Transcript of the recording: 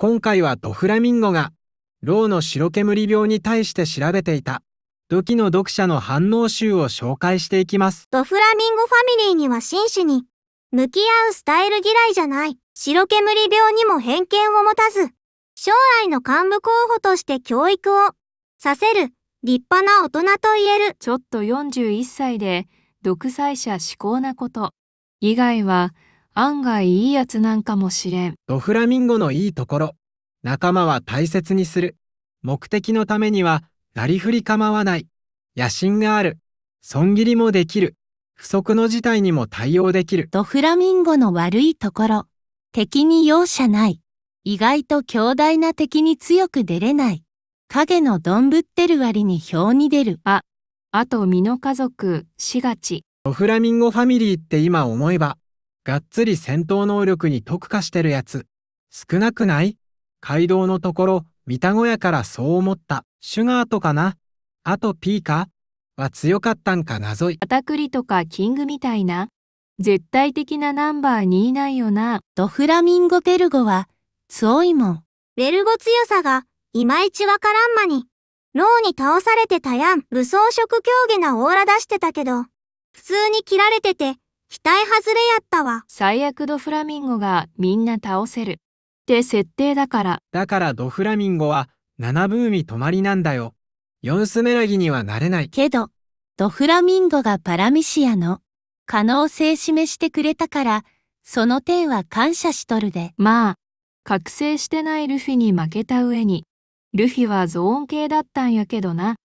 今回はドフラミンゴが、ローの白煙病に対して調べていた、土器の読者の反応集を紹介していきます。ドフラミンゴファミリーには真摯に、向き合うスタイル嫌いじゃない、白煙病にも偏見を持たず、将来の幹部候補として教育を、させる、立派な大人と言える。ちょっと41歳で、独裁者思考なこと、以外は、案外いいやつなんかもしれん。ドフラミンゴのいいところ。仲間は大切にする。目的のためには、なりふり構わない。野心がある。損切りもできる。不測の事態にも対応できる。ドフラミンゴの悪いところ。敵に容赦ない。意外と強大な敵に強く出れない。影のどんぶってる割に表に出る。あ、あと身の家族、しがち。ドフラミンゴファミリーって今思えば、がっつり戦闘能力に特化してるやつ、少なくない街道のところ、三田小屋からそう思った、シュガーとかなあと P かは強かったんか謎い。片栗とかキングみたいな、絶対的なナンバーにいないよな。ドフラミンゴペルゴは、強いもん。ベルゴ強さが、いまいちわからんまに。脳に倒されてたやん。武装色狂下なオーラ出してたけど、普通に切られてて、期待外れやったわ。最悪ドフラミンゴがみんな倒せる。って設定だから。だからドフラミンゴは七分海止まりなんだよ。四スメラギにはなれない。けど、ドフラミンゴがパラミシアの可能性示してくれたから、その点は感謝しとるで。まあ、覚醒してないルフィに負けた上に、ルフィはゾーン系だったんやけどな。